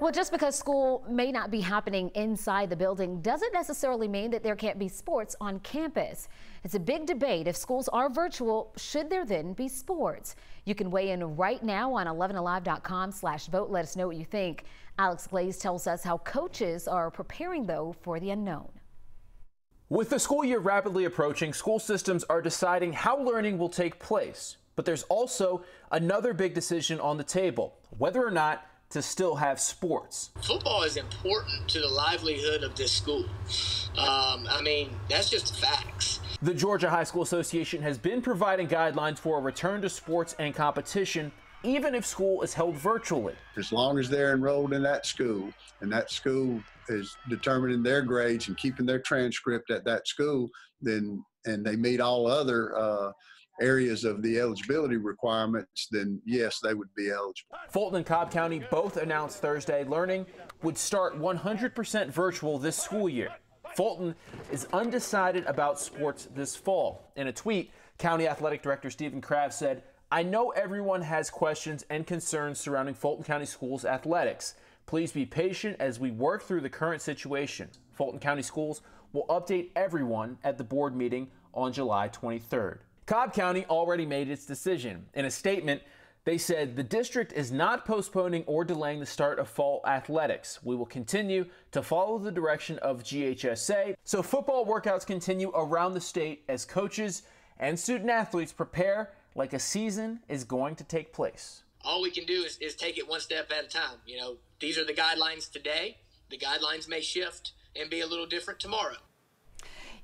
Well, just because school may not be happening inside the building doesn't necessarily mean that there can't be sports on campus. It's a big debate. If schools are virtual, should there then be sports? You can weigh in right now on 11alive.com slash vote. Let us know what you think. Alex Glaze tells us how coaches are preparing, though, for the unknown. With the school year rapidly approaching, school systems are deciding how learning will take place. But there's also another big decision on the table, whether or not to still have sports. Football is important to the livelihood of this school. Um, I mean, that's just facts. The Georgia High School Association has been providing guidelines for a return to sports and competition, even if school is held virtually. As long as they're enrolled in that school and that school is determining their grades and keeping their transcript at that school, then and they meet all other uh, areas of the eligibility requirements, then yes, they would be eligible. Fulton and Cobb County both announced Thursday learning would start 100% virtual this school year. Fulton is undecided about sports this fall. In a tweet, County Athletic Director Stephen Kraft said, I know everyone has questions and concerns surrounding Fulton County Schools athletics. Please be patient as we work through the current situation. Fulton County Schools will update everyone at the board meeting on July 23rd. Cobb County already made its decision. In a statement, they said the district is not postponing or delaying the start of fall athletics. We will continue to follow the direction of GHSA. So football workouts continue around the state as coaches and student athletes prepare like a season is going to take place. All we can do is, is take it one step at a time. You know, these are the guidelines today. The guidelines may shift and be a little different tomorrow.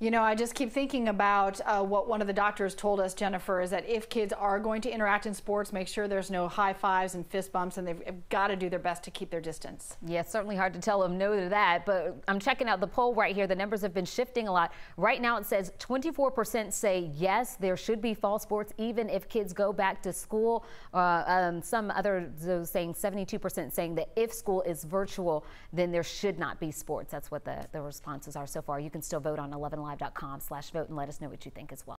You know, I just keep thinking about uh, what one of the doctors told us, Jennifer, is that if kids are going to interact in sports, make sure there's no high fives and fist bumps, and they've got to do their best to keep their distance. Yeah, it's certainly hard to tell them no to that, but I'm checking out the poll right here. The numbers have been shifting a lot. Right now, it says 24% say yes, there should be fall sports, even if kids go back to school. Uh, um, some other those saying 72% saying that if school is virtual, then there should not be sports. That's what the, the responses are so far. You can still vote on 11 Live live.com slash vote and let us know what you think as well.